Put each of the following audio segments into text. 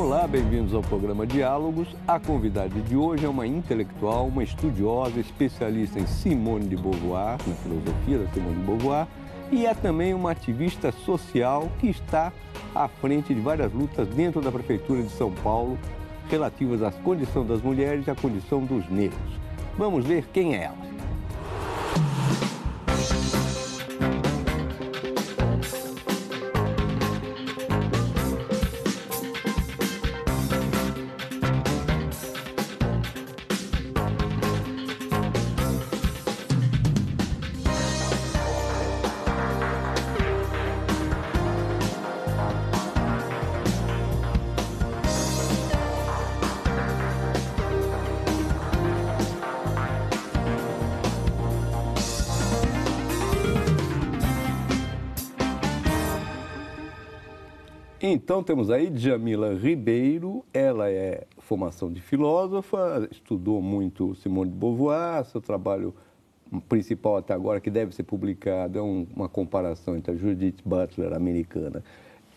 Olá, bem-vindos ao programa Diálogos. A convidada de hoje é uma intelectual, uma estudiosa, especialista em Simone de Beauvoir, na filosofia da Simone de Beauvoir, e é também uma ativista social que está à frente de várias lutas dentro da Prefeitura de São Paulo relativas à condição das mulheres e à condição dos negros. Vamos ver quem é ela. Então temos aí Jamila Ribeiro, ela é formação de filósofa, estudou muito Simone de Beauvoir, seu trabalho principal até agora que deve ser publicado é uma comparação entre a Judith Butler americana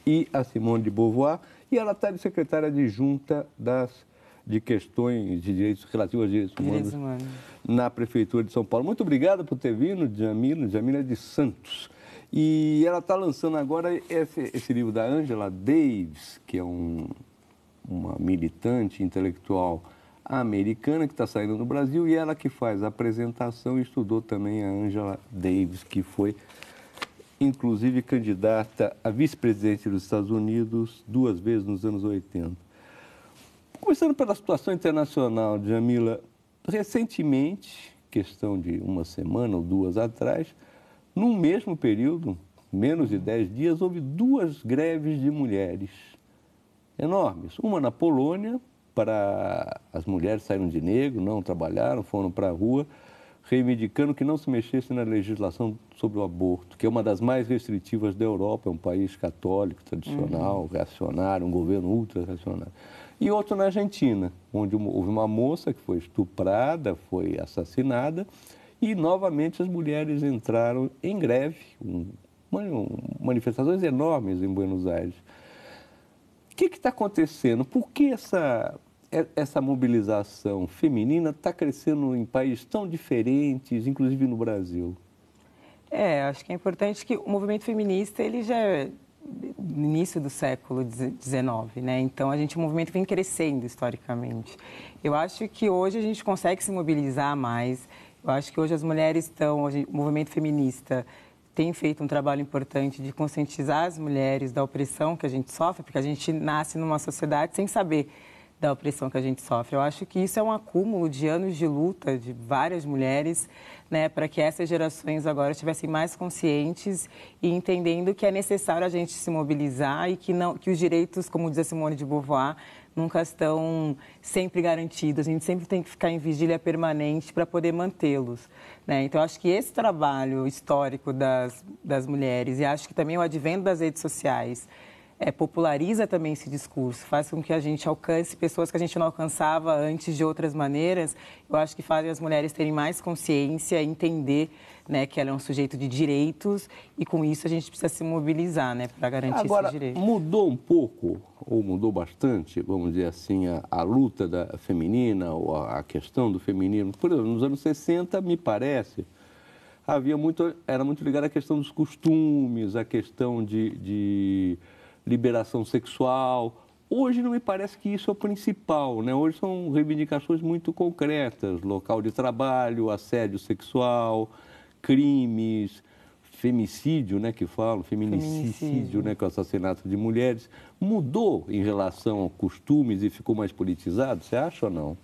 e a Simone de Beauvoir, e ela está de secretária adjunta das de questões de direitos relativos aos direitos humanos, direitos humanos na prefeitura de São Paulo. Muito obrigado por ter vindo, Jamila, Jamila é de Santos. E ela está lançando agora esse, esse livro da Angela Davis, que é um, uma militante intelectual americana que está saindo do Brasil, e ela que faz a apresentação estudou também a Angela Davis, que foi inclusive candidata a vice-presidente dos Estados Unidos duas vezes nos anos 80. Começando pela situação internacional, Jamila, recentemente, questão de uma semana ou duas atrás, num mesmo período, menos de dez dias, houve duas greves de mulheres enormes. Uma na Polônia, para as mulheres saíram de negro, não trabalharam, foram para a rua, reivindicando que não se mexesse na legislação sobre o aborto, que é uma das mais restritivas da Europa, é um país católico, tradicional, uhum. reacionário, um governo ultra-reacionário. E outro na Argentina, onde houve uma moça que foi estuprada, foi assassinada, e novamente as mulheres entraram em greve, um, manifestações enormes em Buenos Aires. O que está acontecendo? Por que essa, essa mobilização feminina está crescendo em países tão diferentes, inclusive no Brasil? É, acho que é importante que o movimento feminista ele já é no início do século XIX, né? Então a gente o movimento vem crescendo historicamente. Eu acho que hoje a gente consegue se mobilizar mais, eu acho que hoje as mulheres estão, hoje, o movimento feminista tem feito um trabalho importante de conscientizar as mulheres da opressão que a gente sofre, porque a gente nasce numa sociedade sem saber da opressão que a gente sofre. Eu acho que isso é um acúmulo de anos de luta de várias mulheres, né, para que essas gerações agora estivessem mais conscientes e entendendo que é necessário a gente se mobilizar e que não que os direitos, como diz a Simone de Beauvoir, nunca estão sempre garantidos. A gente sempre tem que ficar em vigília permanente para poder mantê-los. Né? Então, acho que esse trabalho histórico das, das mulheres e acho que também o advento das redes sociais é, populariza também esse discurso, faz com que a gente alcance pessoas que a gente não alcançava antes de outras maneiras. Eu acho que fazem as mulheres terem mais consciência, entender né, que ela é um sujeito de direitos e com isso a gente precisa se mobilizar, né, para garantir Agora, esses direitos. mudou um pouco ou mudou bastante, vamos dizer assim, a, a luta da feminina ou a, a, questão do feminismo. Por exemplo, nos anos 60, me parece, havia muito era muito ligada à questão dos costumes, à questão de, de liberação sexual. Hoje não me parece que isso é o principal, né? Hoje são reivindicações muito concretas, local de trabalho, assédio sexual, crimes, femicídio, né, que falo, feminicídio, feminicídio, né, que é o assassinato de mulheres, mudou em relação a costumes e ficou mais politizado, você acha ou não?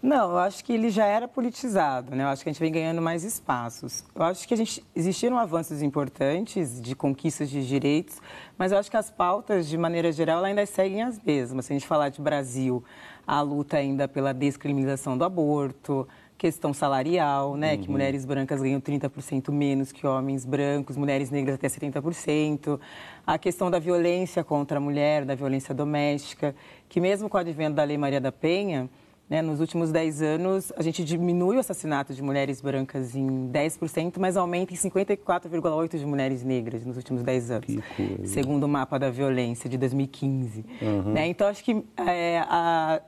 Não, eu acho que ele já era politizado, né? Eu acho que a gente vem ganhando mais espaços. Eu acho que a gente existiram avanços importantes de conquistas de direitos, mas eu acho que as pautas, de maneira geral, ainda seguem as mesmas. Se a gente falar de Brasil, a luta ainda pela descriminalização do aborto, questão salarial, né? Uhum. Que mulheres brancas ganham 30% menos que homens brancos, mulheres negras até 70%. A questão da violência contra a mulher, da violência doméstica, que mesmo com o advento da Lei Maria da Penha né? Nos últimos 10 anos, a gente diminui o assassinato de mulheres brancas em 10%, mas aumenta em 54,8% de mulheres negras nos últimos 10 anos, segundo o mapa da violência de 2015. Uhum. Né? Então, acho que é, a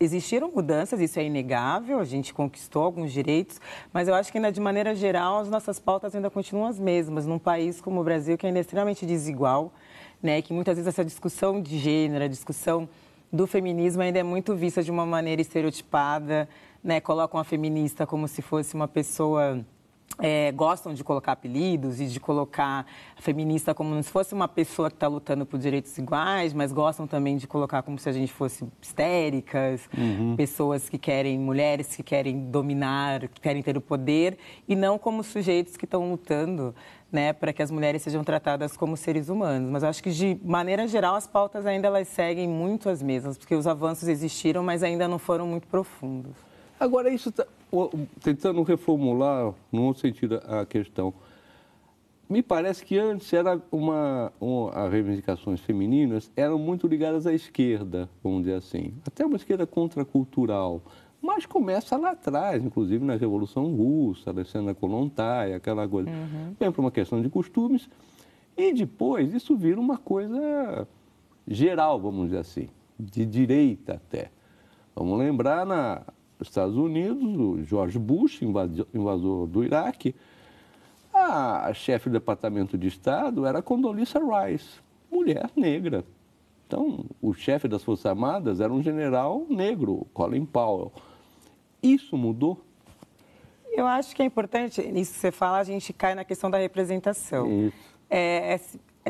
existiram mudanças, isso é inegável, a gente conquistou alguns direitos, mas eu acho que ainda né, de maneira geral as nossas pautas ainda continuam as mesmas, num país como o Brasil que ainda é extremamente desigual, né, que muitas vezes essa discussão de gênero, a discussão do feminismo ainda é muito vista de uma maneira estereotipada, né? Colocam a feminista como se fosse uma pessoa é, gostam de colocar apelidos e de colocar feminista como se fosse uma pessoa que está lutando por direitos iguais, mas gostam também de colocar como se a gente fosse histéricas, uhum. pessoas que querem, mulheres que querem dominar, que querem ter o poder, e não como sujeitos que estão lutando né, para que as mulheres sejam tratadas como seres humanos. Mas acho que, de maneira geral, as pautas ainda elas seguem muito as mesmas, porque os avanços existiram, mas ainda não foram muito profundos. Agora, isso tá tentando reformular, num outro sentido, a questão. Me parece que antes era uma, uma, as reivindicações femininas eram muito ligadas à esquerda, vamos dizer assim, até uma esquerda contracultural, mas começa lá atrás, inclusive na Revolução Russa, na cena Kolontai, aquela coisa. Uhum. Vem para uma questão de costumes e depois isso vira uma coisa geral, vamos dizer assim, de direita até. Vamos lembrar na Estados Unidos, o George Bush, invasor do Iraque. A chefe do Departamento de Estado era Condoleezza Rice, mulher negra. Então, o chefe das Forças Armadas era um general negro, Colin Powell. Isso mudou? Eu acho que é importante, nisso que você fala, a gente cai na questão da representação. Isso. É, é,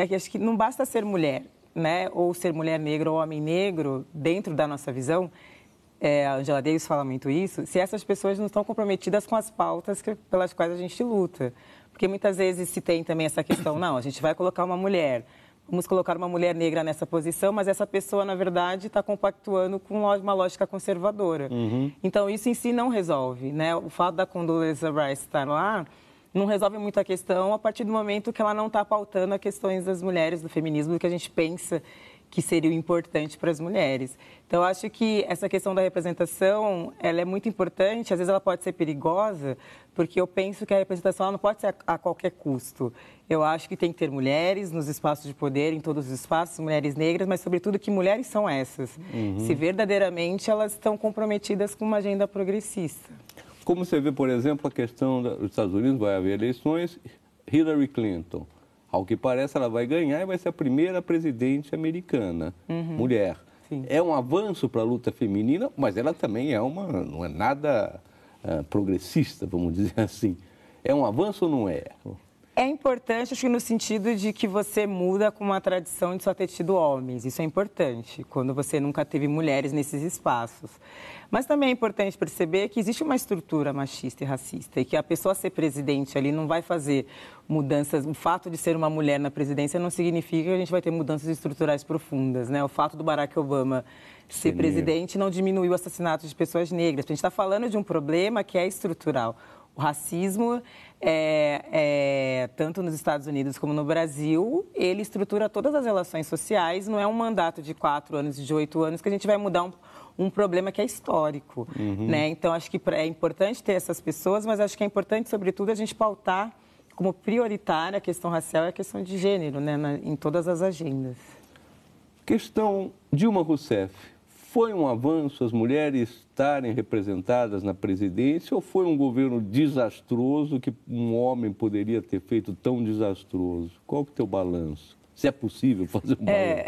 é, acho que não basta ser mulher, né? ou ser mulher negra ou homem negro, dentro da nossa visão, é, a Angela Davis fala muito isso, se essas pessoas não estão comprometidas com as pautas que, pelas quais a gente luta. Porque muitas vezes se tem também essa questão, não, a gente vai colocar uma mulher, vamos colocar uma mulher negra nessa posição, mas essa pessoa, na verdade, está compactuando com uma lógica conservadora. Uhum. Então, isso em si não resolve, né? O fato da Condoleezza Rice estar lá não resolve muito a questão a partir do momento que ela não está pautando as questões das mulheres, do feminismo, do que a gente pensa que seria o importante para as mulheres. Então, acho que essa questão da representação, ela é muito importante, às vezes ela pode ser perigosa, porque eu penso que a representação não pode ser a, a qualquer custo. Eu acho que tem que ter mulheres nos espaços de poder, em todos os espaços, mulheres negras, mas sobretudo que mulheres são essas. Uhum. Se verdadeiramente elas estão comprometidas com uma agenda progressista. Como você vê, por exemplo, a questão dos Estados Unidos vai haver eleições, Hillary Clinton ao que parece, ela vai ganhar e vai ser a primeira presidente americana, uhum. mulher. Sim. É um avanço para a luta feminina, mas ela também é uma, não é nada uh, progressista, vamos dizer assim. É um avanço ou não é? É importante, acho que no sentido de que você muda com uma tradição de só ter tido homens. Isso é importante, quando você nunca teve mulheres nesses espaços. Mas também é importante perceber que existe uma estrutura machista e racista e que a pessoa ser presidente ali não vai fazer mudanças. O fato de ser uma mulher na presidência não significa que a gente vai ter mudanças estruturais profundas, né? O fato do Barack Obama ser Sim. presidente não diminuiu o assassinato de pessoas negras. A gente está falando de um problema que é estrutural. O racismo é, é, tanto nos Estados Unidos como no Brasil, ele estrutura todas as relações sociais, não é um mandato de quatro anos, de oito anos, que a gente vai mudar um, um problema que é histórico. Uhum. Né? Então, acho que é importante ter essas pessoas, mas acho que é importante, sobretudo, a gente pautar como prioritária a questão racial e a questão de gênero né? Na, em todas as agendas. Questão Dilma Rousseff foi um avanço as mulheres estarem representadas na presidência ou foi um governo desastroso que um homem poderia ter feito tão desastroso? Qual que é o teu balanço? se é possível fazer um é,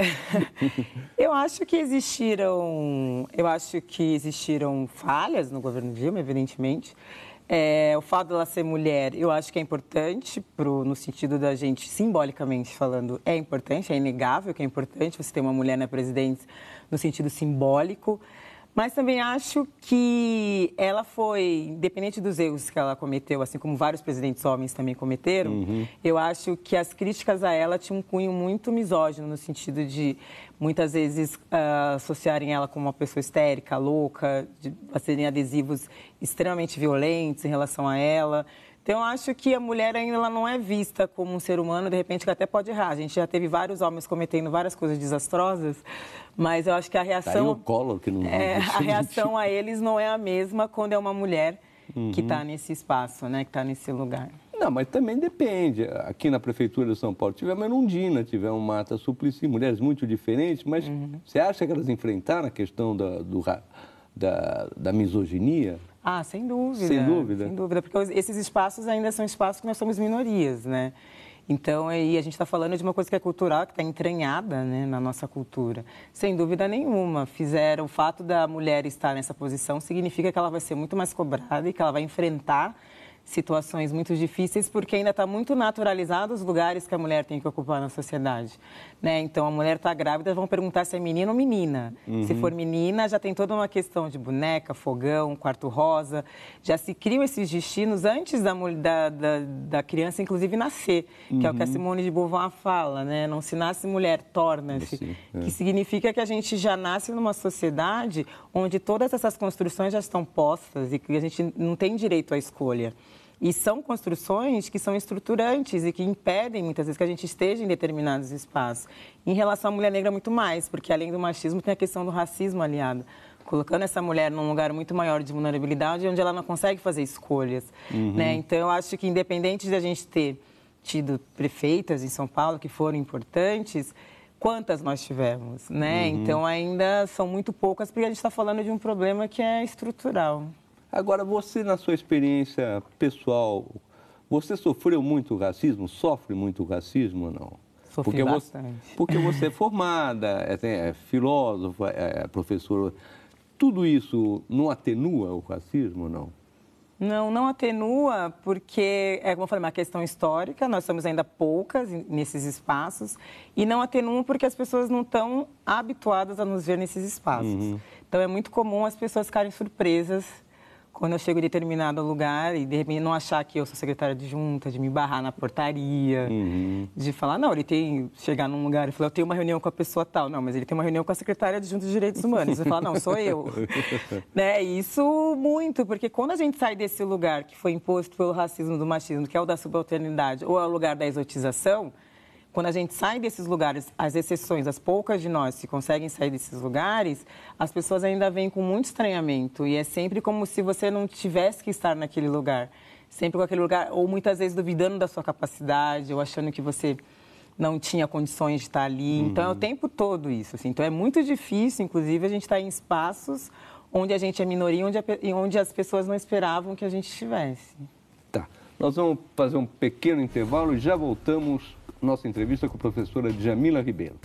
Eu acho que existiram, eu acho que existiram falhas no governo Dilma, evidentemente. É, o fato dela ser mulher, eu acho que é importante, pro, no sentido da gente, simbolicamente falando, é importante, é inegável que é importante você ter uma mulher na presidência, no sentido simbólico. Mas também acho que ela foi, independente dos erros que ela cometeu, assim como vários presidentes homens também cometeram, uhum. eu acho que as críticas a ela tinham um cunho muito misógino, no sentido de muitas vezes uh, associarem ela com uma pessoa histérica, louca, de, serem adesivos extremamente violentos em relação a ela. Então, eu acho que a mulher ainda ela não é vista como um ser humano, de repente, que até pode errar. A gente já teve vários homens cometendo várias coisas desastrosas, mas eu acho que a reação. Tá aí o colo que não é, A reação a eles não é a mesma quando é uma mulher tá uhum. que está nesse espaço, né? Que está nesse lugar. Não, mas também depende. Aqui na Prefeitura de São Paulo tivemos Erundina, tivemos Mata Suplicy, mulheres muito diferentes, mas uhum. você acha que elas enfrentaram a questão da, do, da, da misoginia? Ah, sem dúvida. Sem dúvida. Sem dúvida, porque esses espaços ainda são espaços que nós somos minorias, né? Então, aí a gente está falando de uma coisa que é cultural, que está entranhada né, na nossa cultura. Sem dúvida nenhuma, fizeram o fato da mulher estar nessa posição significa que ela vai ser muito mais cobrada e que ela vai enfrentar situações muito difíceis, porque ainda está muito naturalizado os lugares que a mulher tem que ocupar na sociedade. Né? Então, a mulher está grávida, vão perguntar se é menino ou menina. Uhum. Se for menina, já tem toda uma questão de boneca, fogão, quarto rosa. Já se criam esses destinos antes da, da, da, da criança, inclusive, nascer, uhum. que é o que a uhum. Simone de Beauvoir fala, né? Não se nasce mulher, torna-se. É. Que significa que a gente já nasce numa sociedade onde todas essas construções já estão postas e que a gente não tem direito à escolha. E são construções que são estruturantes e que impedem muitas vezes que a gente esteja em determinados espaços. Em relação à mulher negra, muito mais, porque além do machismo tem a questão do racismo aliado colocando essa mulher num lugar muito maior de vulnerabilidade, onde ela não consegue fazer escolhas. Uhum. Né? Então, eu acho que independente de a gente ter tido prefeitas em São Paulo que foram importantes, quantas nós tivemos, né? Uhum. Então, ainda são muito poucas, porque a gente está falando de um problema que é estrutural. Agora, você, na sua experiência pessoal, você sofreu muito racismo? Sofre muito racismo ou não? Sofri porque bastante. Você, porque você é formada, é, é filósofa, é, é professora. Tudo isso não atenua o racismo ou não? Não, não atenua, porque, é como eu falei, é uma questão histórica, nós somos ainda poucas nesses espaços, e não atenua porque as pessoas não estão habituadas a nos ver nesses espaços. Uhum. Então, é muito comum as pessoas ficarem surpresas quando eu chego em determinado lugar e de repente não achar que eu sou secretária de junta, de me barrar na portaria, uhum. de falar, não, ele tem. Chegar num lugar e falar, eu tenho uma reunião com a pessoa tal. Não, mas ele tem uma reunião com a secretária de junta de direitos humanos. Você fala, não, sou eu. né? Isso muito, porque quando a gente sai desse lugar que foi imposto pelo racismo, do machismo, que é o da subalternidade, ou é o lugar da exotização. Quando a gente sai desses lugares, as exceções, as poucas de nós que conseguem sair desses lugares, as pessoas ainda vêm com muito estranhamento e é sempre como se você não tivesse que estar naquele lugar. Sempre com aquele lugar, ou muitas vezes duvidando da sua capacidade, ou achando que você não tinha condições de estar ali. Uhum. Então, é o tempo todo isso. Assim. Então, é muito difícil, inclusive, a gente estar tá em espaços onde a gente é minoria onde e onde as pessoas não esperavam que a gente estivesse. Tá. Nós vamos fazer um pequeno intervalo e já voltamos nossa entrevista com a professora Jamila Ribeiro.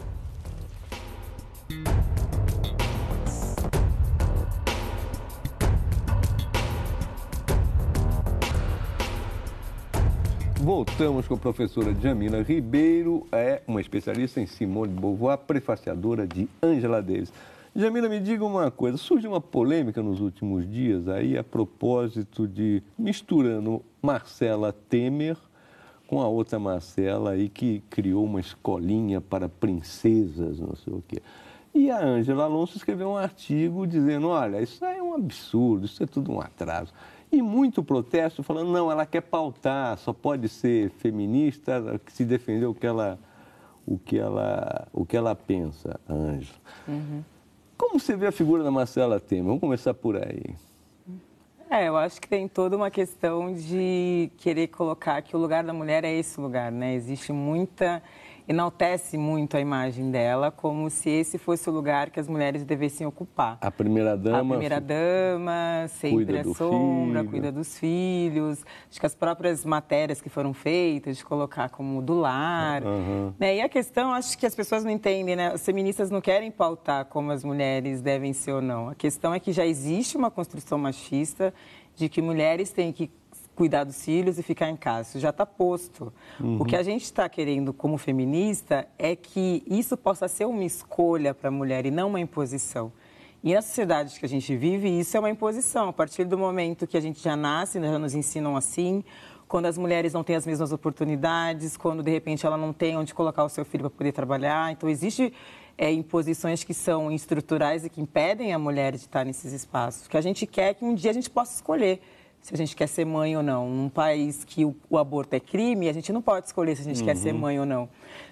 Voltamos com a professora Jamila Ribeiro, é uma especialista em Simone de Beauvoir, prefaciadora de Angela Davis. Jamila, me diga uma coisa, surge uma polêmica nos últimos dias aí a propósito de misturando Marcela Temer com a outra Marcela aí que criou uma escolinha para princesas, não sei o quê. E a Ângela Alonso escreveu um artigo dizendo, olha, isso é um absurdo, isso é tudo um atraso. E muito protesto falando, não, ela quer pautar, só pode ser feminista se defender o que ela, o que ela, o que ela pensa, Ângela. Uhum. Como você vê a figura da Marcela Temer? Vamos começar por aí. É, eu acho que tem toda uma questão de querer colocar que o lugar da mulher é esse lugar, né? Existe muita enaltece muito a imagem dela, como se esse fosse o lugar que as mulheres devessem ocupar. A primeira-dama. A primeira-dama, sempre a sombra, filho. cuida dos filhos. Acho que as próprias matérias que foram feitas, de colocar como do lar. Uhum. Né? E a questão, acho que as pessoas não entendem, né? Os feministas não querem pautar como as mulheres devem ser ou não. A questão é que já existe uma construção machista de que mulheres têm que cuidar dos filhos e ficar em casa. Isso já está posto. Uhum. O que a uhum. gente está querendo como feminista é que isso possa ser uma escolha para a mulher e não uma imposição. E na sociedade que a gente vive, isso é uma imposição. A partir do momento que a gente já nasce, né, já nos ensinam assim, quando as mulheres não têm as mesmas oportunidades, quando de repente ela não tem onde colocar o seu filho para poder trabalhar. Então, existe é, imposições que são estruturais e que impedem a mulher de estar nesses espaços. O que a gente quer é que um dia a gente possa escolher se a gente quer ser mãe ou não. Num país que o, o aborto é crime, a gente não pode escolher se a gente uhum. quer ser uhum. mãe ou não.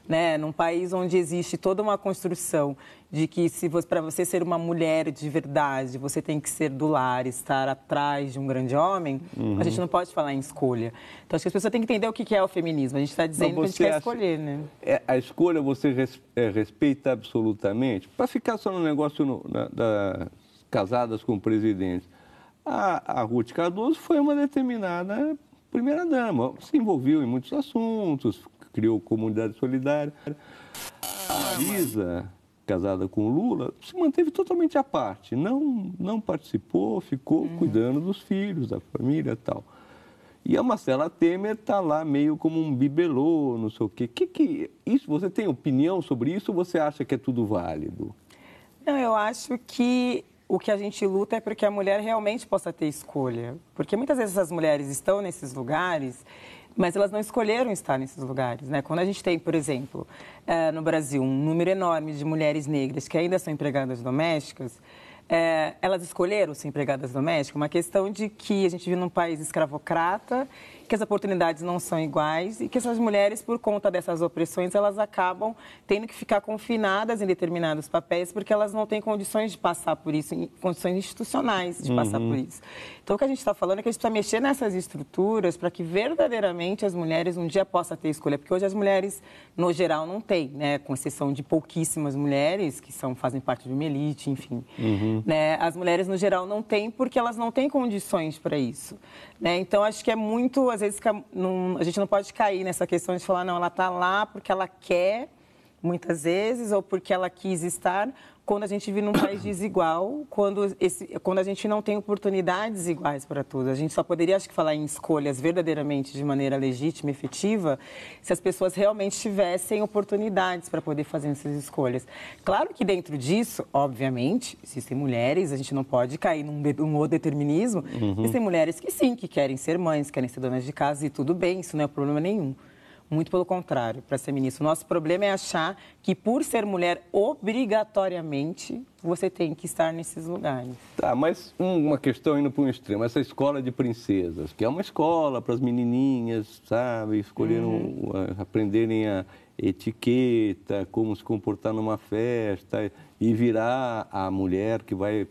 Né? Num país onde existe toda uma construção de que se para você ser uma mulher de verdade, você tem que ser do lar, estar atrás de um grande homem, uhum. a gente não pode falar em escolha. Então acho que as pessoas têm que entender o que é o feminismo. A gente está dizendo que a gente quer acha... escolher, né? É, a escolha você res, é, respeita absolutamente. Para ficar só no negócio no, na, da, casadas com presidentes a, a Ruth Cardoso foi uma determinada primeira-dama, se envolveu em muitos assuntos, criou comunidade solidária. A Lisa, casada com Lula, se manteve totalmente à parte, não, não participou, ficou uhum. cuidando dos filhos, da família tal. E a Marcela Temer está lá meio como um bibelô, não sei o quê. Que, que, isso, você tem opinião sobre isso ou você acha que é tudo válido? Não, eu acho que o que a gente luta é porque a mulher realmente possa ter escolha. Porque muitas vezes as mulheres estão nesses lugares, mas elas não escolheram estar nesses lugares. Né? Quando a gente tem, por exemplo, eh, no Brasil, um número enorme de mulheres negras que ainda são empregadas domésticas, eh, elas escolheram ser empregadas domésticas, uma questão de que a gente vive num país escravocrata que as oportunidades não são iguais e que essas mulheres, por conta dessas opressões, elas acabam tendo que ficar confinadas em determinados papéis porque elas não têm condições de passar por isso, condições institucionais de uhum. passar por uhum. isso. Então, o que a gente está falando é que a gente precisa mexer nessas estruturas para que verdadeiramente as mulheres um dia possam ter escolha, porque hoje as mulheres, no geral, não têm, né? com exceção de pouquíssimas mulheres que são, fazem parte de uma elite, enfim. Uhum. Né? As mulheres, no geral, não têm porque elas não têm condições para isso. Né? Então, acho que é muito às vezes a gente não pode cair nessa questão de falar, não, ela está lá porque ela quer, muitas vezes, ou porque ela quis estar, quando a gente vive num país desigual, quando, esse, quando a gente não tem oportunidades iguais para todos. A gente só poderia, acho que, falar em escolhas verdadeiramente de maneira legítima, e efetiva, se as pessoas realmente tivessem oportunidades para poder fazer essas escolhas. Claro que dentro disso, obviamente, existem mulheres, a gente não pode cair num, num determinismo, uhum. existem mulheres que sim, que querem ser mães, querem ser donas de casa e tudo bem, isso não é problema nenhum. Muito pelo contrário, para ser ministro. Nosso problema é achar que, por ser mulher, obrigatoriamente você tem que estar nesses lugares. Tá, mas uma questão indo para um extremo: essa escola de princesas, que é uma escola para as menininhas, sabe, escolheram, uhum. Eh, aprenderem a etiqueta, como se comportar numa festa e virar a mulher que vai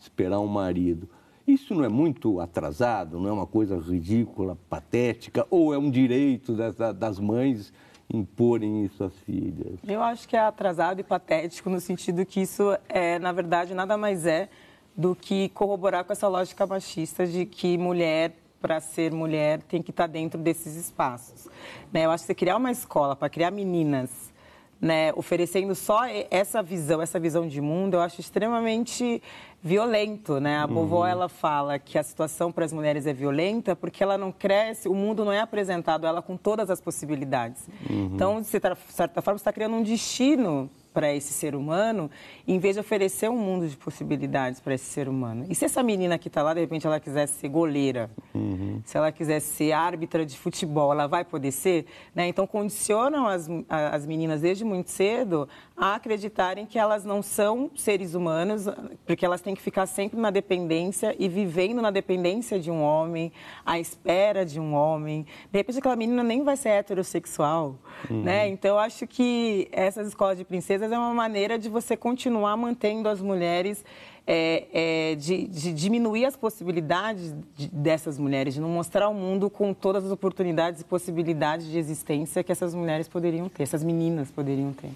esperar um marido. Isso não é muito atrasado, não é uma coisa ridícula, patética, ou é um direito das, das mães imporem isso às filhas? Eu acho que é atrasado e patético no sentido que isso, é, na verdade, nada mais é do que corroborar com essa lógica machista de que mulher para ser mulher tem que estar tá dentro desses espaços. Né? Eu acho que você criar uma escola para criar meninas né, oferecendo só essa visão, essa visão de mundo, eu acho extremamente violento, né? A uhum. vovó ela fala que a situação para as mulheres é violenta porque ela não cresce, o mundo não é apresentado a ela com todas as possibilidades. Uhum. Então, de certa forma, você está criando um destino para esse ser humano, em vez de oferecer um mundo de possibilidades para esse ser humano. E se essa menina que está lá, de repente, ela quisesse ser goleira, uhum. se ela quisesse ser árbitra de futebol, ela vai poder ser? Né? Então, condicionam as, as meninas desde muito cedo a acreditarem que elas não são seres humanos, porque elas têm que ficar sempre na dependência e vivendo na dependência de um homem, à espera de um homem. De repente, aquela menina nem vai ser heterossexual. Uhum. Né? Então, acho que essas escolas de princesa vezes é uma maneira de você continuar mantendo as mulheres, é, é, de, de, diminuir as possibilidades de, dessas mulheres, de não mostrar ao mundo com todas as oportunidades e possibilidades de existência que essas mulheres poderiam ter, essas meninas poderiam ter.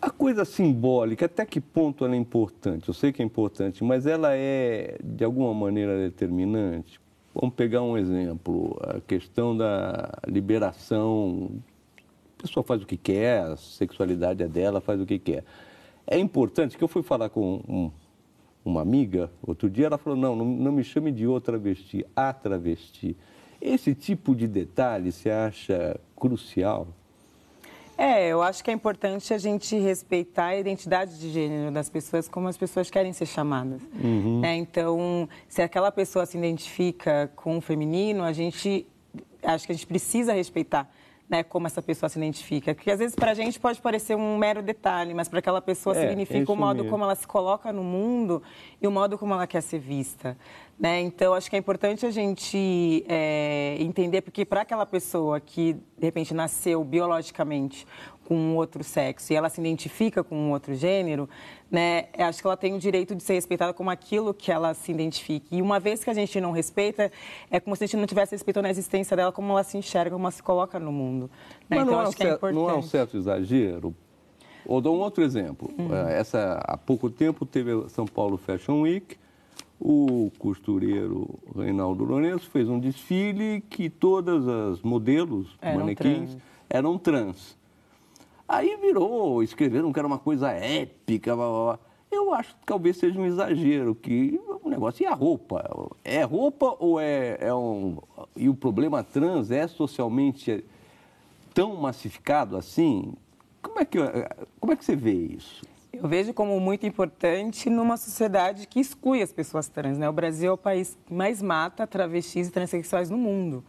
A coisa simbólica, até que ponto ela é importante? Eu sei que é importante, mas ela é, de alguma maneira, determinante? Vamos pegar um exemplo, a questão da liberação a pessoa faz o que quer, a sexualidade é dela, faz o que quer. É importante que eu fui falar com um, uma amiga outro dia, ela falou: não, não, não me chame de outra travesti, a travesti. Esse tipo de detalhe você acha crucial? É, eu acho que é importante a gente respeitar a identidade de gênero das pessoas como as pessoas querem ser chamadas. Uhum. É, então, se aquela pessoa se identifica com o feminino, a gente acho que a gente precisa respeitar né, como essa pessoa se identifica. Que às vezes para a gente pode parecer um mero detalhe, mas para aquela pessoa é, significa é o modo mesmo. como ela se coloca no mundo e o modo como ela quer ser vista. Né? Então, acho que é importante a gente é, entender, porque para aquela pessoa que, de repente, nasceu biologicamente com um outro sexo e ela se identifica com um outro gênero, né, acho que ela tem o direito de ser respeitada como aquilo que ela se identifique. E uma vez que a gente não respeita, é como se a gente não tivesse respeitando a existência dela, como ela se enxerga, como ela se coloca no mundo. Né? Mas então, é acho é um não é um certo exagero? Ou dou um outro exemplo. Uhum. Essa, há pouco tempo teve São Paulo Fashion Week, o costureiro Reinaldo Lourenço fez um desfile que todas as modelos, eram manequins, trans. eram trans. Aí virou, escreveram que era uma coisa épica, blá, blá, blá. Eu acho que talvez seja um exagero, que o é negócio é a roupa. É roupa ou é, é um... E o problema trans é socialmente tão massificado assim? Como é que, como é que você vê isso? Eu vejo como muito importante numa sociedade que exclui as pessoas trans. Né? O Brasil é o país que mais mata travestis e transexuais no mundo.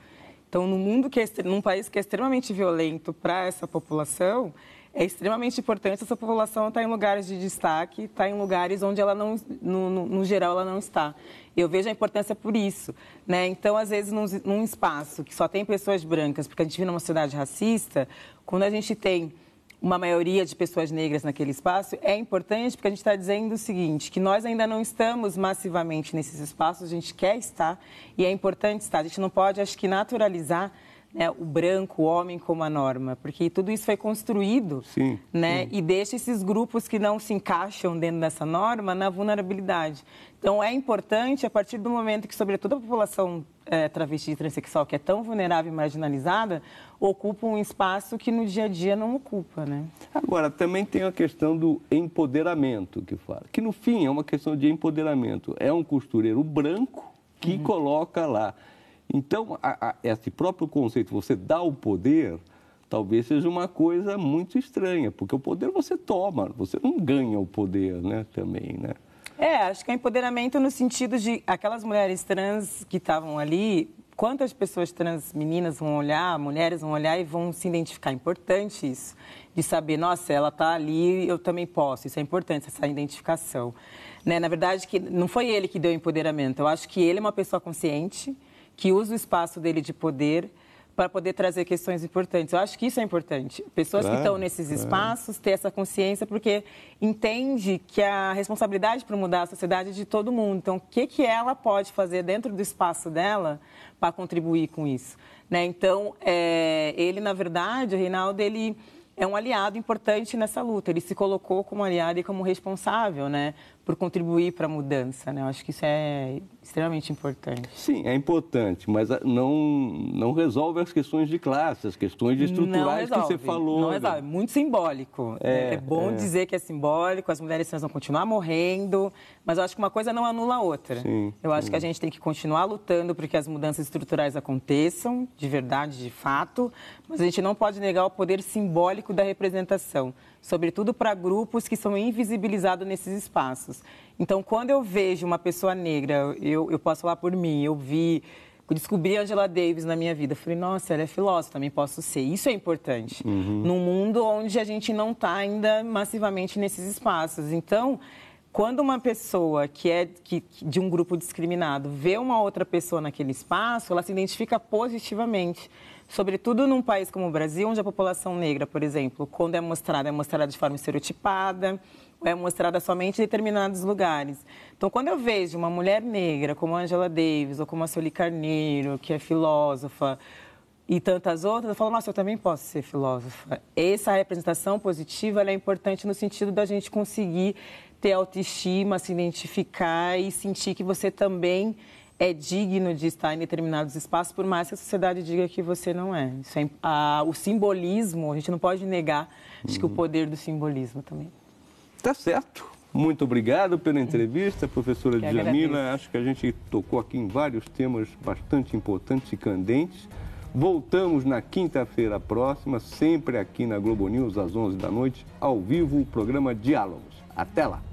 Então, no mundo que é, num país que é extremamente violento para essa população, é extremamente importante essa população estar tá em lugares de destaque, estar tá em lugares onde ela não, no, no, no geral, ela não está. Eu vejo a importância por isso, né? Então, às vezes, num, num, espaço que só tem pessoas brancas, porque a gente vive numa sociedade racista, quando a gente tem uma maioria de pessoas negras naquele espaço, é importante porque a gente está dizendo o seguinte, que nós ainda não estamos massivamente nesses espaços, a gente quer estar e é importante estar. A gente não pode, acho que, naturalizar né, o branco, o homem como a norma, porque tudo isso foi construído sim, né, sim. e deixa esses grupos que não se encaixam dentro dessa norma na vulnerabilidade. Então, é importante, a partir do momento que, sobretudo, a população é, travesti e transexual, que é tão vulnerável e marginalizada, ocupa um espaço que no dia a dia não ocupa. Né? Agora, também tem a questão do empoderamento que fala, que no fim é uma questão de empoderamento. É um costureiro branco que uhum. coloca lá então, a, a, esse próprio conceito, você dá o poder, talvez seja uma coisa muito estranha, porque o poder você toma, você não ganha o poder, né, também, né? É, acho que é empoderamento no sentido de aquelas mulheres trans que estavam ali, quantas pessoas trans meninas vão olhar, mulheres vão olhar e vão se identificar. É importante isso, de saber, nossa, ela está ali, eu também posso. Isso é importante, essa identificação. Né? Na verdade, que não foi ele que deu empoderamento. Eu acho que ele é uma pessoa consciente que usa o espaço dele de poder para poder trazer questões importantes. Eu acho que isso é importante. Pessoas claro, que estão nesses espaços ter essa consciência porque entende que a responsabilidade para mudar a sociedade é de todo mundo. Então, o que, que ela pode fazer dentro do espaço dela para contribuir com isso? Né? Então, é, ele, na verdade, o Reinaldo, ele é um aliado importante nessa luta. Ele se colocou como aliado e como responsável né, por contribuir para a mudança, né? Eu acho que isso é extremamente importante. Sim, é importante, mas ah, não, não resolve as questões de classe, as questões estruturais que você falou. Não né? resolve, é muito simbólico. É, né? é bom é. dizer que é simbólico, as mulheres trans vão continuar morrendo, mas eu acho que uma coisa não anula a outra. Sim, eu sim. acho que a gente tem que continuar lutando para que as mudanças estruturais aconteçam, de verdade, de fato, mas a gente não pode negar o poder simbólico da representação sobretudo para grupos que são invisibilizados nesses espaços. Então, quando eu vejo uma pessoa negra, eu, eu posso falar por mim, eu vi descobri Angela Davis na minha vida. Falei, nossa, ela é filósofa, também posso ser. Isso é importante. Uhum. Num mundo onde a gente não está ainda massivamente nesses espaços. Então, quando uma pessoa que é que, de um grupo discriminado vê uma outra pessoa naquele espaço, ela se identifica positivamente sobretudo num país como o Brasil, onde a população negra, por exemplo, quando é mostrada, é mostrada de forma estereotipada, é mostrada somente em determinados lugares. Então, quando eu vejo uma mulher negra como a Angela Davis ou como a Soli Carneiro, que é filósofa, e tantas outras, eu falo, nossa, eu também posso ser filósofa. Essa representação positiva é importante no sentido da gente conseguir ter autoestima, se identificar e sentir que você também é digno de estar em determinados espaços, por mais que a sociedade diga que você não é. é a, o simbolismo, a gente não pode negar, acho uhum. que o uhum. poder do simbolismo também. Tá certo. Muito obrigado pela entrevista, professora Djamila. Acho que a gente tocou aqui em vários temas bastante importantes e candentes. Voltamos na quinta-feira próxima, sempre aqui na Globo News, às 11 da noite, ao vivo, o programa Diálogos. Até lá!